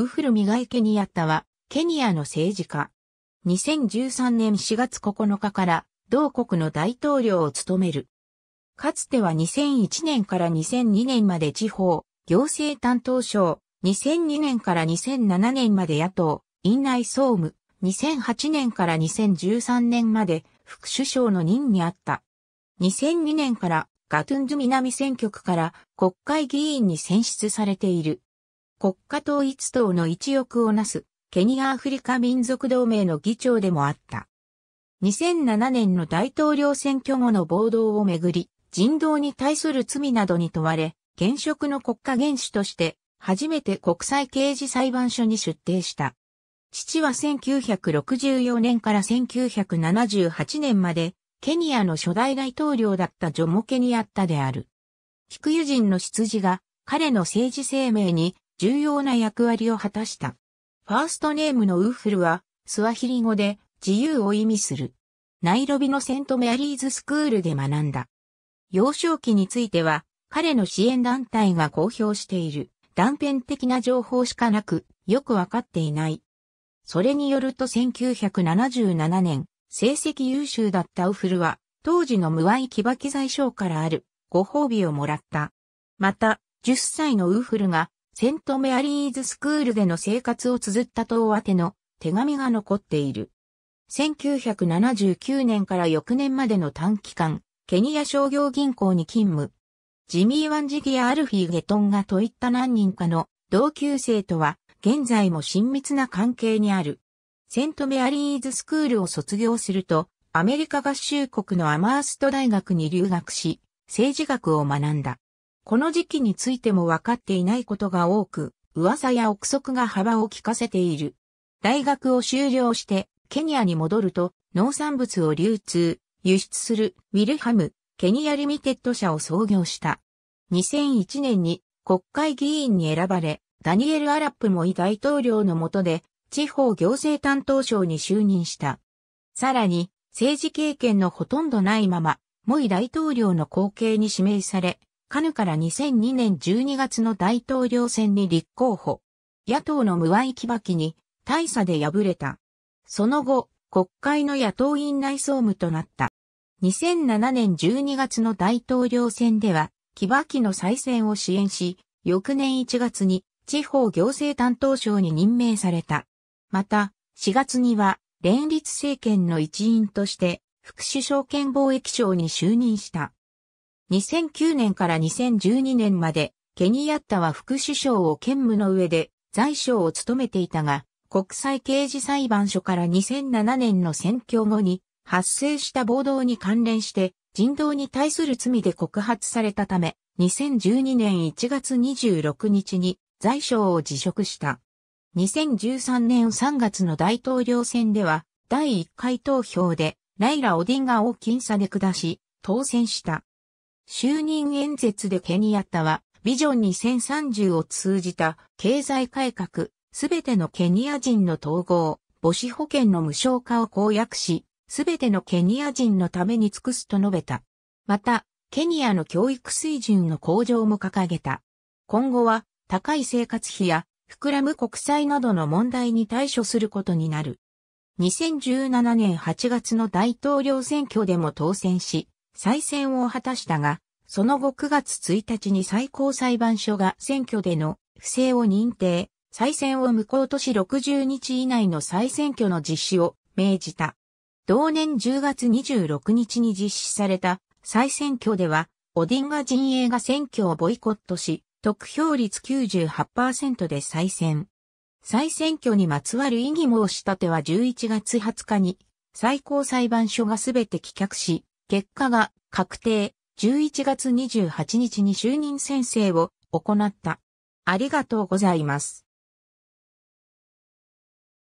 ウフルミガイ・ケニアッタは、ケニアの政治家。2013年4月9日から、同国の大統領を務める。かつては2001年から2002年まで地方、行政担当省、2002年から2007年まで野党、院内総務、2008年から2013年まで副首相の任にあった。2002年からガトゥンズ南選挙区から国会議員に選出されている。国家統一党の一翼をなす、ケニア・アフリカ民族同盟の議長でもあった。2007年の大統領選挙後の暴動をめぐり、人道に対する罪などに問われ、現職の国家元首として、初めて国際刑事裁判所に出廷した。父は1964年から1978年まで、ケニアの初代大統領だったジョモ・ケニアッタである。菊友人の出自が、彼の政治生命に重要な役割を果たした。ファーストネームのウッフルは、スワヒリ語で自由を意味する。ナイロビのセントメアリーズスクールで学んだ。幼少期については、彼の支援団体が公表している断片的な情報しかなく、よくわかっていない。それによると1977年、成績優秀だったウフルは、当時の無愛木馬機材賞からあるご褒美をもらった。また、10歳のウフルがセントメアリーズスクールでの生活を綴った党宛ての手紙が残っている。1979年から翌年までの短期間、ケニア商業銀行に勤務。ジミー・ワンジギア・アルフィー・ゲトンがといった何人かの同級生とは現在も親密な関係にある。セントメアリーズスクールを卒業すると、アメリカ合衆国のアマースト大学に留学し、政治学を学んだ。この時期についても分かっていないことが多く、噂や憶測が幅を利かせている。大学を修了して、ケニアに戻ると、農産物を流通、輸出するウィルハム・ケニアリミテッド社を創業した。2001年に国会議員に選ばれ、ダニエル・アラップもイ大統領の下で、地方行政担当省に就任した。さらに、政治経験のほとんどないまま、モイ大統領の後継に指名され、カヌから2002年12月の大統領選に立候補。野党の無愛木きに大差で敗れた。その後、国会の野党院内総務となった。2007年12月の大統領選では、木きの再選を支援し、翌年1月に地方行政担当省に任命された。また、4月には連立政権の一員として副首相兼貿易省に就任した。2009年から2012年まで、ケニアッタは副首相を兼務の上で、財相を務めていたが、国際刑事裁判所から2007年の選挙後に、発生した暴動に関連して、人道に対する罪で告発されたため、2012年1月26日に財相を辞職した。2013年3月の大統領選では、第1回投票で、ライラ・オディンガを僅差で下し、当選した。就任演説でケニアッタは、ビジョン2030を通じた経済改革、すべてのケニア人の統合、母子保険の無償化を公約し、すべてのケニア人のために尽くすと述べた。また、ケニアの教育水準の向上も掲げた。今後は、高い生活費や、膨らむ国債などの問題に対処することになる。2017年8月の大統領選挙でも当選し、再選を果たしたが、その後9月1日に最高裁判所が選挙での不正を認定、再選を無効とし60日以内の再選挙の実施を命じた。同年10月26日に実施された再選挙では、オディンガ陣営が選挙をボイコットし、得票率98%で再選。再選挙にまつわる異議申し立ては11月20日に最高裁判所がすべて棄却し、結果が確定、11月28日に就任宣誓を行った。ありがとうございます。